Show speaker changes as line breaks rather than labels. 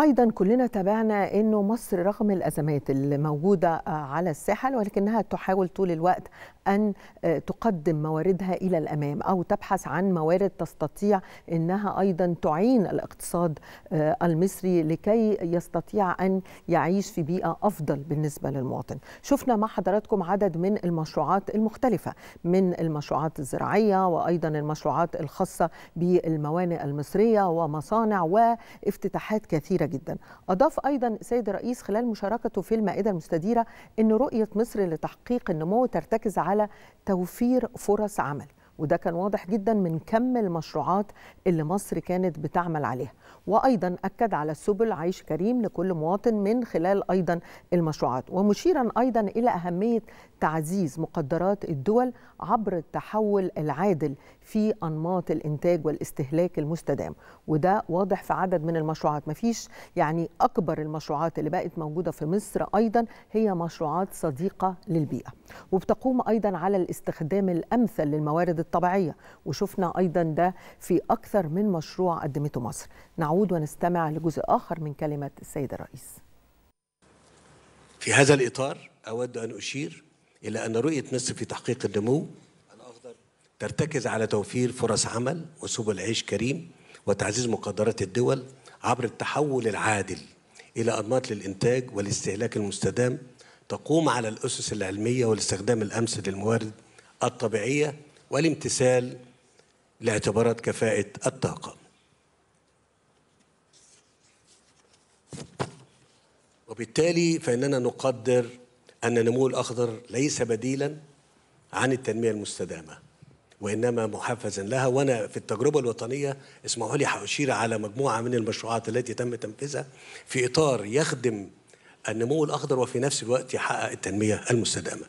ايضا كلنا تابعنا انه مصر رغم الازمات اللي موجوده على الساحل ولكنها تحاول طول الوقت ان آه، تقدم مواردها الى الامام او تبحث عن موارد تستطيع انها ايضا تعين الاقتصاد آه، المصري لكي يستطيع ان يعيش في بيئه افضل بالنسبه للمواطن. شفنا مع حضراتكم عدد من المشروعات المختلفه من المشروعات الزراعيه وايضا المشروعات الخاصه بالموانئ المصريه ومصانع وافتتاحات كثيره جدا أضاف أيضا السيد الرئيس خلال مشاركته في المائدة المستديرة أن رؤية مصر لتحقيق النمو ترتكز على توفير فرص عمل وده كان واضح جدا من كم المشروعات اللي مصر كانت بتعمل عليها وأيضا أكد على سبل عيش كريم لكل مواطن من خلال أيضا المشروعات ومشيرا أيضا إلى أهمية تعزيز مقدرات الدول عبر التحول العادل في أنماط الإنتاج والاستهلاك المستدام وده واضح في عدد من المشروعات مفيش يعني أكبر المشروعات اللي بقت موجودة في مصر أيضا هي مشروعات صديقة للبيئة وبتقوم أيضا على الاستخدام الأمثل للموارد الطبيعية وشفنا أيضا ده في أكثر من مشروع قدمته مصر نعود ونستمع لجزء آخر من كلمة السيد الرئيس
في هذا الإطار أود أن أشير إلى أن رؤية مصر في تحقيق النمو الأخضر ترتكز على توفير فرص عمل وسبل عيش كريم وتعزيز مقدرات الدول عبر التحول العادل إلى أنماط للإنتاج والاستهلاك المستدام تقوم على الأسس العلمية والاستخدام الأمثل للموارد الطبيعية والامتثال لاعتبارات كفاءة الطاقة وبالتالي فإننا نقدر أن النمو الأخضر ليس بديلا عن التنمية المستدامة وإنما محفزا لها وأنا في التجربة الوطنية اسمحوا لي حأشير على مجموعة من المشروعات التي تم تنفيذها في إطار يخدم النمو الأخضر وفي نفس الوقت يحقق التنمية المستدامة